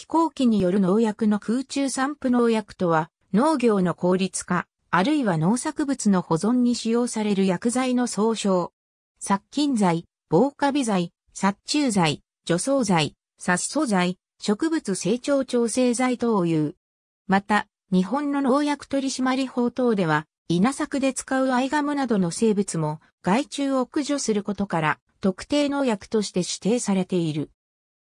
飛行機による農薬の空中散布農薬とは、農業の効率化、あるいは農作物の保存に使用される薬剤の総称。殺菌剤、防カビ剤、殺虫剤、除草剤、殺素剤、植物成長調整剤等を言う。また、日本の農薬取締法等では、稲作で使うアイガムなどの生物も害虫を駆除することから特定農薬として指定されている。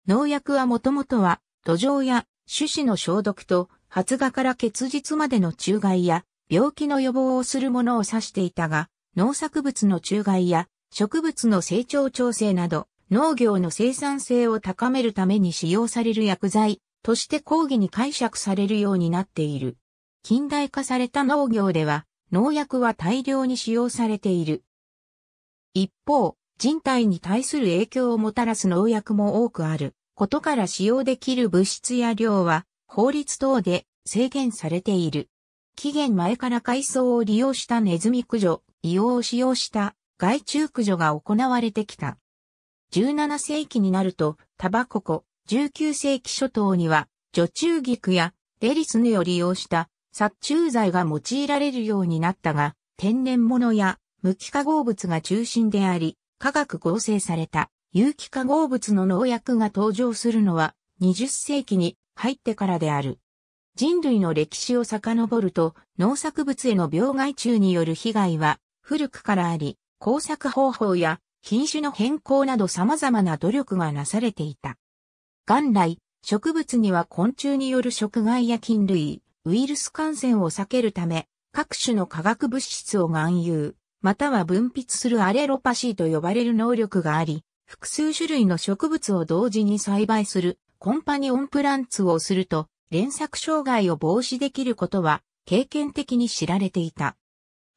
農薬はもともとは土壌や種子の消毒と発芽から結実までの中害や病気の予防をするものを指していたが、農作物の中害や植物の成長調整など農業の生産性を高めるために使用される薬剤として講義に解釈されるようになっている。近代化された農業では農薬は大量に使用されている。一方、人体に対する影響をもたらす農薬も多くある。ことから使用できる物質や量は法律等で制限されている。期限前から海藻を利用したネズミ駆除、硫黄を使用した害虫駆除が行われてきた。17世紀になると、タバココ、19世紀初頭には、除虫菊やデリスヌを利用した殺虫剤が用いられるようになったが、天然物や無機化合物が中心であり、化学合成された。有機化合物の農薬が登場するのは20世紀に入ってからである。人類の歴史を遡ると農作物への病害虫による被害は古くからあり、工作方法や品種の変更など様々な努力がなされていた。元来、植物には昆虫による食害や菌類、ウイルス感染を避けるため、各種の化学物質を含有、または分泌するアレロパシーと呼ばれる能力があり、複数種類の植物を同時に栽培するコンパニオンプランツをすると連作障害を防止できることは経験的に知られていた。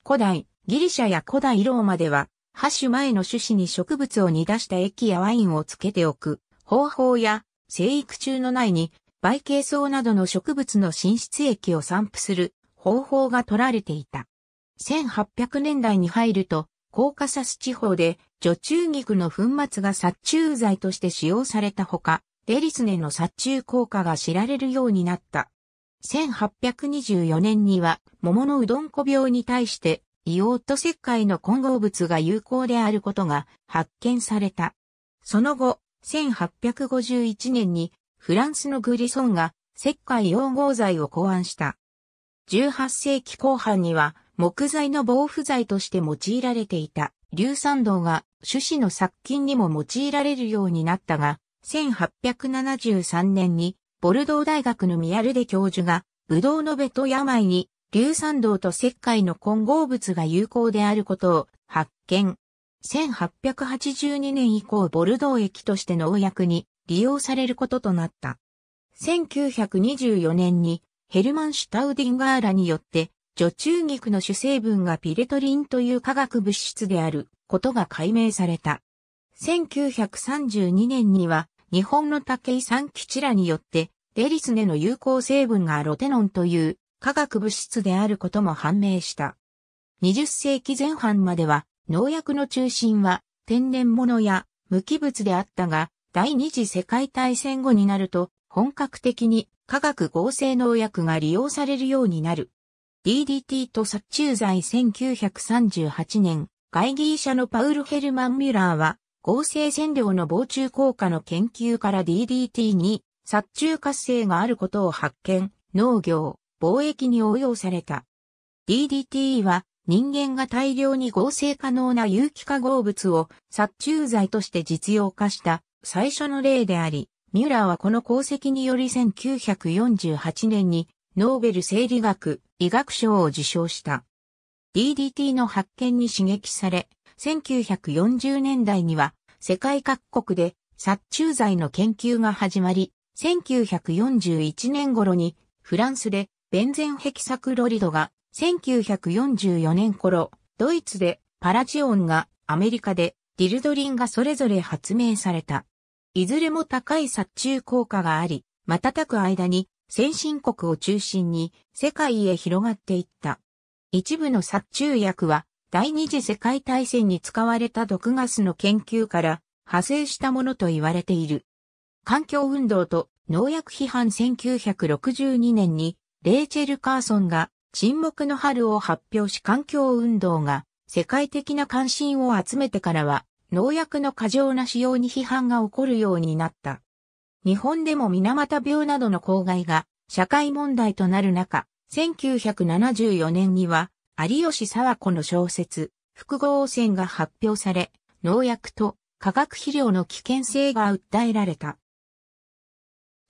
古代、ギリシャや古代ローマでは、箸種前の種子に植物を煮出した液やワインをつけておく方法や、生育中の苗に、梅形草などの植物の浸出液を散布する方法が取られていた。1800年代に入ると、コーカサス地方で女中菊の粉末が殺虫剤として使用されたほか、デリスネの殺虫効果が知られるようになった。1824年には桃のうどんこ病に対してオ黄と石灰の混合物が有効であることが発見された。その後、1851年にフランスのグリソンが石灰溶合剤を考案した。18世紀後半には木材の防腐剤として用いられていた硫酸銅が種子の殺菌にも用いられるようになったが、1873年にボルドー大学のミアルデ教授が、ブドウのベト病に硫酸銅と石灰の混合物が有効であることを発見。1882年以降ボルドー液として農薬に利用されることとなった。1924年にヘルマン・シュタウディンガーラによって女中菊の主成分がピレトリンという化学物質であることが解明された。1932年には日本の竹井三吉らによってデリスネの有効成分がロテノンという化学物質であることも判明した。20世紀前半までは農薬の中心は天然物や無機物であったが、第二次世界大戦後になると本格的に化学合成農薬が利用されるようになる。DDT と殺虫剤1938年、外議医者のパウル・ヘルマン・ミュラーは、合成染料の防虫効果の研究から DDT に殺虫活性があることを発見、農業、貿易に応用された。DDT は人間が大量に合成可能な有機化合物を殺虫剤として実用化した最初の例であり、ミュラーはこの功績により1948年にノーベル生理学、医学賞を受賞した。DDT の発見に刺激され、1940年代には世界各国で殺虫剤の研究が始まり、1941年頃にフランスでベンゼンヘキサクロリドが、1944年頃、ドイツでパラジオンが、アメリカでディルドリンがそれぞれ発明された。いずれも高い殺虫効果があり、瞬く間に先進国を中心に世界へ広がっていった。一部の殺虫薬は第二次世界大戦に使われた毒ガスの研究から派生したものと言われている。環境運動と農薬批判1962年にレイチェル・カーソンが沈黙の春を発表し環境運動が世界的な関心を集めてからは農薬の過剰な使用に批判が起こるようになった。日本でも水俣病などの公害が社会問題となる中、1974年には有吉沢子の小説、複合汚染が発表され、農薬と化学肥料の危険性が訴えられた。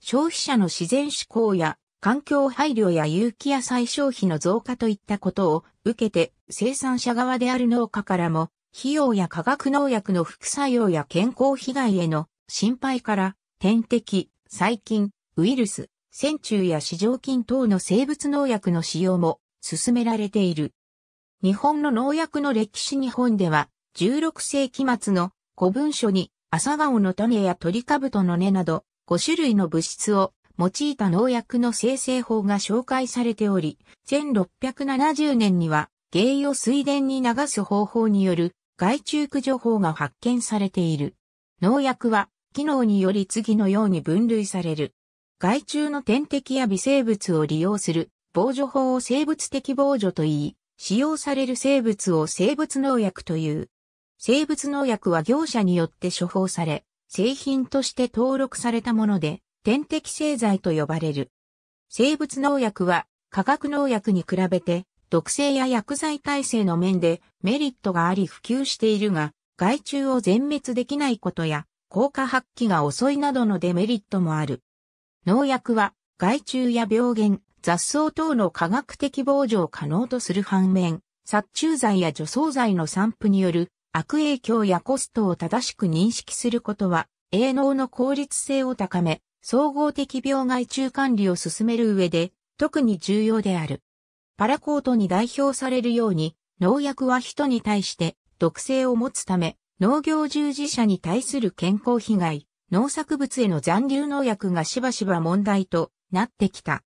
消費者の自然志向や環境配慮や有機野菜消費の増加といったことを受けて生産者側である農家からも費用や化学農薬の副作用や健康被害への心配から天敵、細菌、ウイルス、線虫や糸状菌等の生物農薬の使用も進められている。日本の農薬の歴史日本では、16世紀末の古文書に朝顔の種やトリカブトの根など5種類の物質を用いた農薬の生成法が紹介されており、1670年には原油を水田に流す方法による害虫駆除法が発見されている。農薬は機能により次のように分類される。害虫の天敵や微生物を利用する防除法を生物的防除と言い、使用される生物を生物農薬という。生物農薬は業者によって処方され、製品として登録されたもので、点滴製剤と呼ばれる。生物農薬は化学農薬に比べて毒性や薬剤耐性の面でメリットがあり普及しているが、害虫を全滅できないことや効果発揮が遅いなどのデメリットもある。農薬は害虫や病原、雑草等の科学的防除を可能とする反面、殺虫剤や除草剤の散布による悪影響やコストを正しく認識することは、営農の効率性を高め、総合的病害虫管理を進める上で、特に重要である。パラコートに代表されるように、農薬は人に対して毒性を持つため、農業従事者に対する健康被害、農作物への残留農薬がしばしば問題となってきた。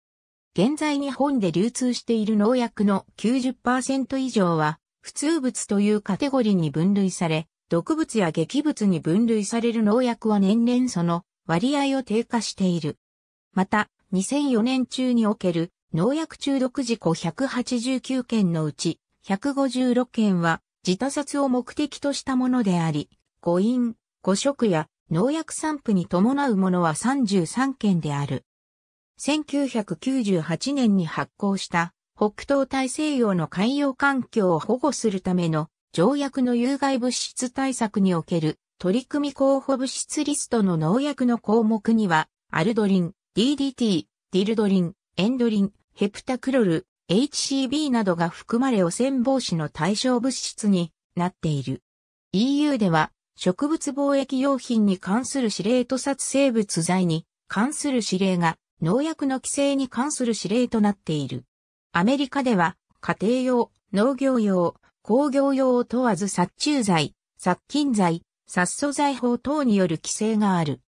現在日本で流通している農薬の90%以上は、普通物というカテゴリーに分類され、毒物や劇物に分類される農薬は年々その割合を低下している。また、2004年中における農薬中毒事故189件のうち、156件は自他殺を目的としたものであり、誤飲、誤食や農薬散布に伴うものは33件である。1998年に発行した北東大西洋の海洋環境を保護するための条約の有害物質対策における取り組み候補物質リストの農薬の項目にはアルドリン、DDT、ディルドリン、エンドリン、ヘプタクロル、HCB などが含まれ汚染防止の対象物質になっている。EU では植物防疫用品に関する指令と殺生物剤に関する指令が農薬の規制に関する指令となっている。アメリカでは家庭用、農業用、工業用を問わず殺虫剤、殺菌剤、殺素剤法等による規制がある。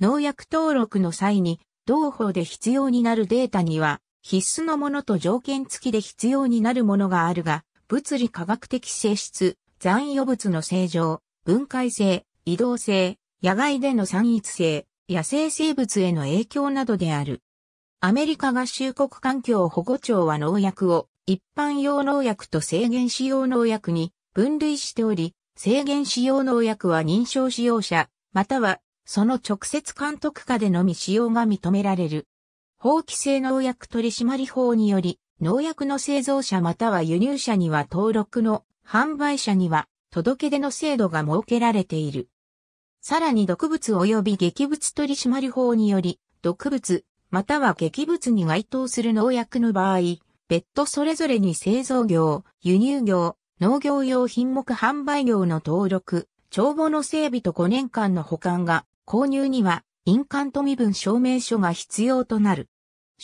農薬登録の際に同法で必要になるデータには必須のものと条件付きで必要になるものがあるが、物理科学的性質、残余物の正常、分解性、移動性、野外での散逸性、野生生物への影響などである。アメリカ合衆国環境保護庁は農薬を一般用農薬と制限使用農薬に分類しており、制限使用農薬は認証使用者、またはその直接監督下でのみ使用が認められる法規制農薬取締法により、農薬の製造者または輸入者には登録の販売者には届け出の制度が設けられている。さらに毒物及び劇物取締法により、毒物、または劇物に該当する農薬の場合、別途それぞれに製造業、輸入業、農業用品目販売業の登録、帳簿の整備と5年間の保管が、購入には、印鑑と身分証明書が必要となる。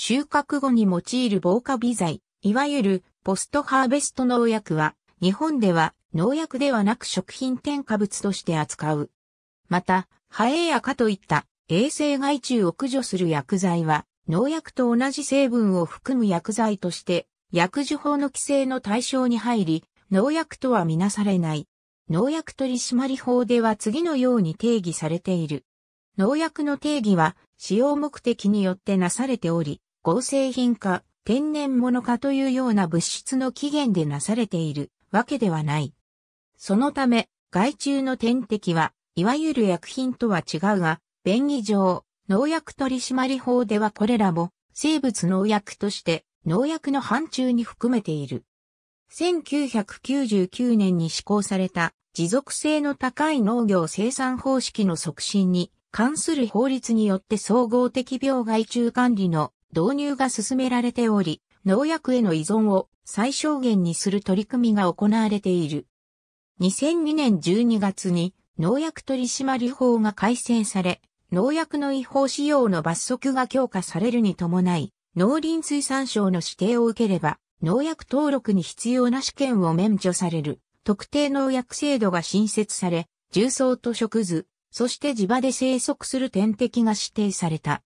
収穫後に用いる防火微剤、いわゆるポストハーベスト農薬は、日本では農薬ではなく食品添加物として扱う。また、ハエやカといった衛生害虫を駆除する薬剤は、農薬と同じ成分を含む薬剤として、薬事法の規制の対象に入り、農薬とはみなされない。農薬取締法では次のように定義されている。農薬の定義は、使用目的によってなされており、合成品か天然物かというような物質の起源でなされているわけではない。そのため、害虫の天敵は、いわゆる薬品とは違うが、便宜上、農薬取締法ではこれらも生物農薬として農薬の範疇に含めている。1999年に施行された持続性の高い農業生産方式の促進に関する法律によって総合的病害虫管理の導入が進められており、農薬への依存を最小限にする取り組みが行われている。2002年12月に農薬取締法が改正され、農薬の違法使用の罰則が強化されるに伴い、農林水産省の指定を受ければ、農薬登録に必要な試験を免除される、特定農薬制度が新設され、重曹と食図、そして地場で生息する天敵が指定された。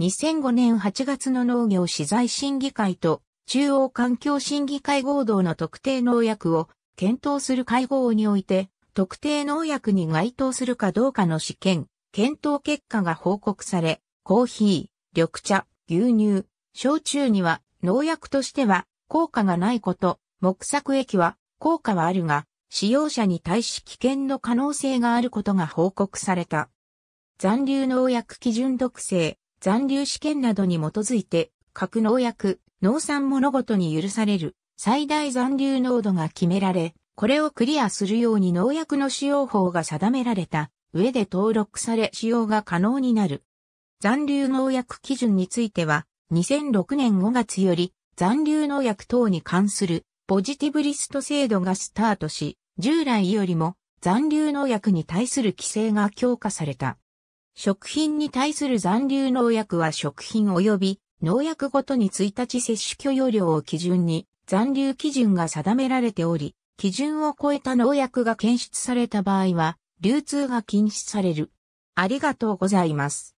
2005年8月の農業資材審議会と中央環境審議会合同の特定農薬を検討する会合において、特定農薬に該当するかどうかの試験、検討結果が報告され、コーヒー、緑茶、牛乳、焼酎には農薬としては効果がないこと、木作液は効果はあるが、使用者に対し危険の可能性があることが報告された。残留農薬基準毒性、残留試験などに基づいて、核農薬、農産物ごとに許される最大残留濃度が決められ、これをクリアするように農薬の使用法が定められた上で登録され使用が可能になる。残留農薬基準については、2006年5月より残留農薬等に関するポジティブリスト制度がスタートし、従来よりも残留農薬に対する規制が強化された。食品に対する残留農薬は食品及び農薬ごとに1日摂取許容量を基準に残留基準が定められており、基準を超えた農薬が検出された場合は流通が禁止される。ありがとうございます。